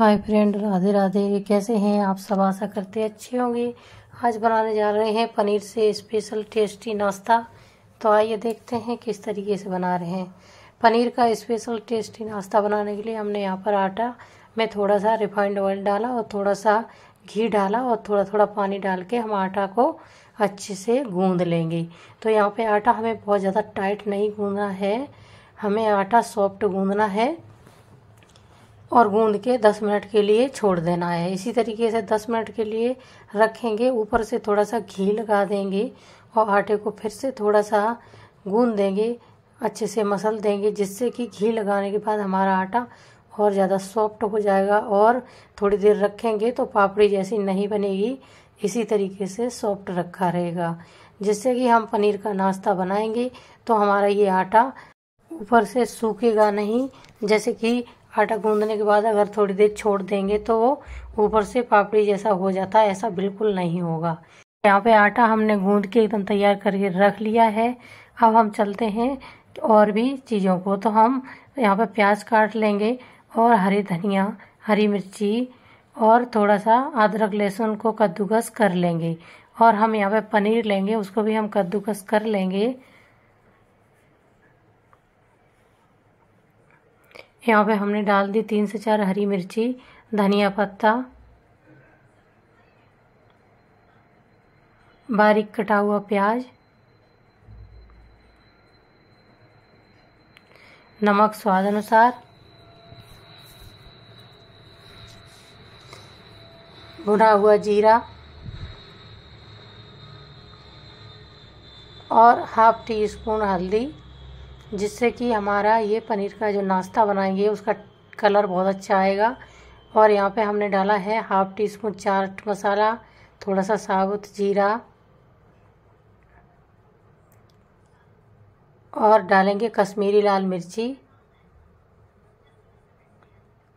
hi friend Radhe Radhe ये कैसे हैं आप सब आशा करते अच्छे होंगे आज बनाने जा रहे हैं पनीर से स्पेशल टेस्टी नाश्ता तो आइए देखते हैं किस तरीके से बना रहे हैं पनीर का स्पेशल टेस्टी नाश्ता बनाने के लिए हमने यहाँ पर आटा में थोड़ा सा रिफाइंड ऑयल डाला और थोड़ा सा घी डाला और थोड़ा थोड़ा पानी डाल के हम आटा को अच्छे से गूँध लेंगे तो यहाँ पर आटा हमें बहुत ज़्यादा टाइट नहीं गूँधना है हमें आटा सॉफ्ट गूँधना है और गूंद के 10 मिनट के लिए छोड़ देना है इसी तरीके से 10 मिनट के लिए रखेंगे ऊपर से थोड़ा सा घी लगा देंगे और आटे को फिर से थोड़ा सा गूंद देंगे अच्छे से मसल देंगे जिससे कि घी लगाने के बाद हमारा आटा और ज़्यादा सॉफ्ट हो जाएगा और थोड़ी देर रखेंगे तो पापड़ी जैसी नहीं बनेगी इसी तरीके से सॉफ्ट रखा रहेगा जिससे कि हम पनीर का नाश्ता बनाएंगे तो हमारा ये आटा ऊपर से सूखेगा नहीं जैसे कि आटा गूंदने के बाद अगर थोड़ी देर छोड़ देंगे तो वो ऊपर से पापड़ी जैसा हो जाता है ऐसा बिल्कुल नहीं होगा यहाँ पे आटा हमने गूंद के एकदम तैयार करके रख लिया है अब हम चलते हैं और भी चीज़ों को तो हम यहाँ पे प्याज काट लेंगे और हरी धनिया हरी मिर्ची और थोड़ा सा अदरक लहसुन को कद्दूकस कर लेंगे और हम यहाँ पे पनीर लेंगे उसको भी हम कद्दूकस कर लेंगे यहाँ पे हमने डाल दी तीन से चार हरी मिर्ची धनिया पत्ता बारीक कटा हुआ प्याज नमक स्वाद अनुसार भुना हुआ जीरा और हाफ टी स्पून हल्दी जिससे कि हमारा ये पनीर का जो नाश्ता बनाएंगे उसका कलर बहुत अच्छा आएगा और यहाँ पे हमने डाला है half teaspoon chaat masala थोड़ा सा साबुत जीरा और डालेंगे कश्मीरी लाल मिर्ची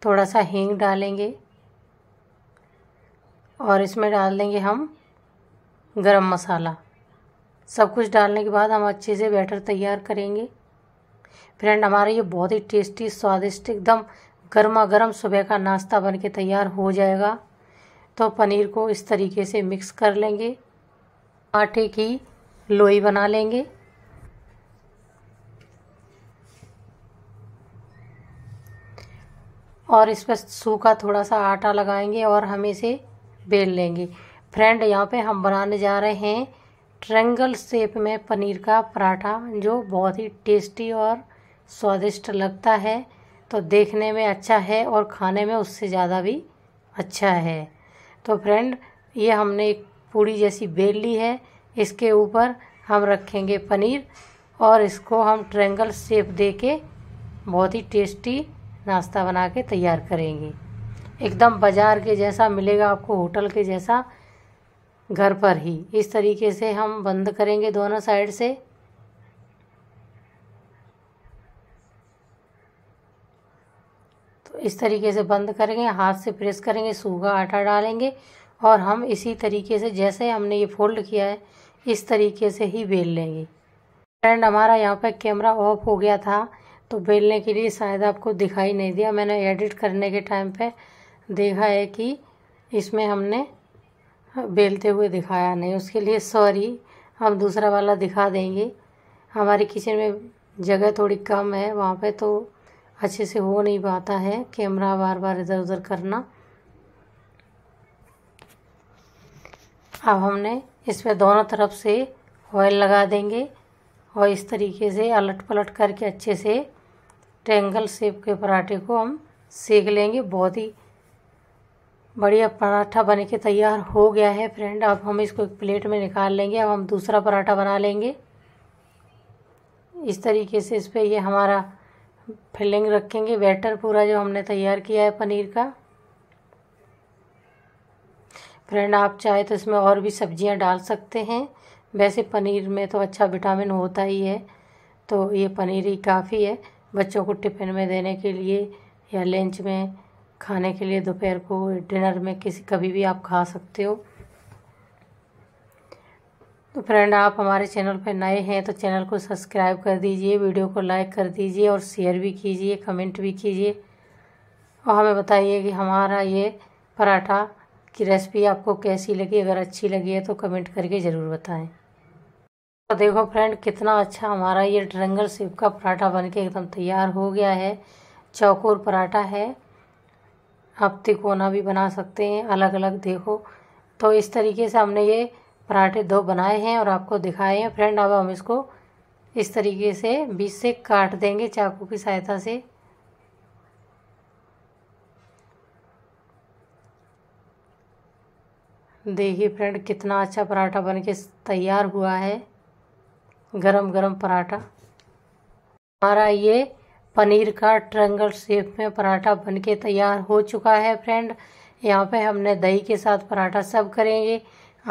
थोड़ा सा हींग डालेंगे और इसमें डाल देंगे हम गरम मसाला सब कुछ डालने के बाद हम अच्छे से बैटर तैयार करेंगे फ्रेंड हमारा ये बहुत ही टेस्टी स्वादिष्ट एकदम गर्मा गर्म सुबह का नाश्ता बन के तैयार हो जाएगा तो पनीर को इस तरीके से मिक्स कर लेंगे आटे की लोई बना लेंगे और इस पर सूखा थोड़ा सा आटा लगाएंगे और हम इसे बेल लेंगे फ्रेंड यहाँ पे हम बनाने जा रहे हैं ट्रेंगल शेप में पनीर का पराठा जो बहुत ही टेस्टी और स्वादिष्ट लगता है तो देखने में अच्छा है और खाने में उससे ज़्यादा भी अच्छा है तो फ्रेंड ये हमने एक पूड़ी जैसी बेल ली है इसके ऊपर हम रखेंगे पनीर और इसको हम ट्रेंगल शेप दे के बहुत ही टेस्टी नाश्ता बना के तैयार करेंगे एकदम बाज़ार के जैसा मिलेगा आपको होटल के जैसा घर पर ही इस तरीके से हम बंद करेंगे दोनों साइड से तो इस तरीके से बंद करेंगे हाथ से प्रेस करेंगे सूखा आटा डालेंगे और हम इसी तरीके से जैसे हमने ये फोल्ड किया है इस तरीके से ही बेल लेंगे फ्रेंड हमारा यहाँ पर कैमरा ऑफ हो गया था तो बेलने के लिए शायद आपको दिखाई नहीं दिया मैंने एडिट करने के टाइम पे देखा है कि इसमें हमने बेलते हुए दिखाया नहीं उसके लिए सॉरी हम दूसरा वाला दिखा देंगे हमारे किचन में जगह थोड़ी कम है वहाँ पे तो अच्छे से हो नहीं पाता है कैमरा बार बार इधर उधर करना अब हमने इस पर दोनों तरफ से ऑयल लगा देंगे और इस तरीके से अलट पलट करके अच्छे से ट्रेंगल शेप के पराठे को हम सेक लेंगे बहुत ही बढ़िया पराठा बन के तैयार हो गया है फ्रेंड अब हम इसको एक प्लेट में निकाल लेंगे अब हम दूसरा पराठा बना लेंगे इस तरीके से इस पर ये हमारा फिलिंग रखेंगे बैटर पूरा जो हमने तैयार किया है पनीर का फ्रेंड आप चाहे तो इसमें और भी सब्जियां डाल सकते हैं वैसे पनीर में तो अच्छा विटामिन होता ही है तो ये पनीर ही काफ़ी है बच्चों को टिफ़िन में देने के लिए या लंच में खाने के लिए दोपहर को डिनर में किसी कभी भी आप खा सकते हो तो फ्रेंड आप हमारे चैनल पर नए हैं तो चैनल को सब्सक्राइब कर दीजिए वीडियो को लाइक कर दीजिए और शेयर भी कीजिए कमेंट भी कीजिए और हमें बताइए कि हमारा ये पराठा की रेसिपी आपको कैसी लगी अगर अच्छी लगी है तो कमेंट करके ज़रूर बताएं तो देखो फ्रेंड कितना अच्छा हमारा ये ड्रंगल सेब का पराठा बन एकदम तैयार हो गया है चौकोर पराठा है आप तिकोना भी बना सकते हैं अलग अलग देखो तो इस तरीके से हमने ये पराठे दो बनाए हैं और आपको दिखाए हैं फ्रेंड अब हम इसको इस तरीके से बीच से काट देंगे चाकू की सहायता से देखिए फ्रेंड कितना अच्छा पराठा बन के तैयार हुआ है गरम गरम पराठा हमारा ये पनीर का ट्रंगल शेप में पराठा बनके तैयार हो चुका है फ्रेंड यहाँ पे हमने दही के साथ पराठा सब करेंगे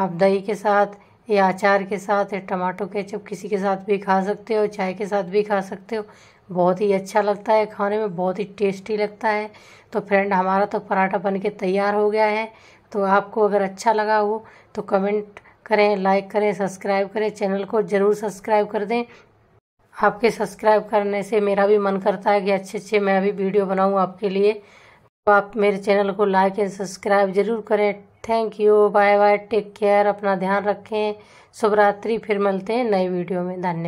आप दही के साथ या अचार के साथ या टमाटो केचप किसी के साथ भी खा सकते हो चाय के साथ भी खा सकते हो बहुत ही अच्छा लगता है खाने में बहुत ही टेस्टी लगता है तो फ्रेंड हमारा तो पराठा बन के तैयार हो गया है तो आपको अगर अच्छा लगा हो तो कमेंट करें लाइक करें सब्सक्राइब करें चैनल को ज़रूर सब्सक्राइब कर दें आपके सब्सक्राइब करने से मेरा भी मन करता है कि अच्छे अच्छे मैं भी वीडियो बनाऊँ आपके लिए तो आप मेरे चैनल को लाइक एंड सब्सक्राइब जरूर करें thank you bye bye take care अपना ध्यान रखें शुभरात्रि फिर मिलते हैं नई वीडियो में धन्यवाद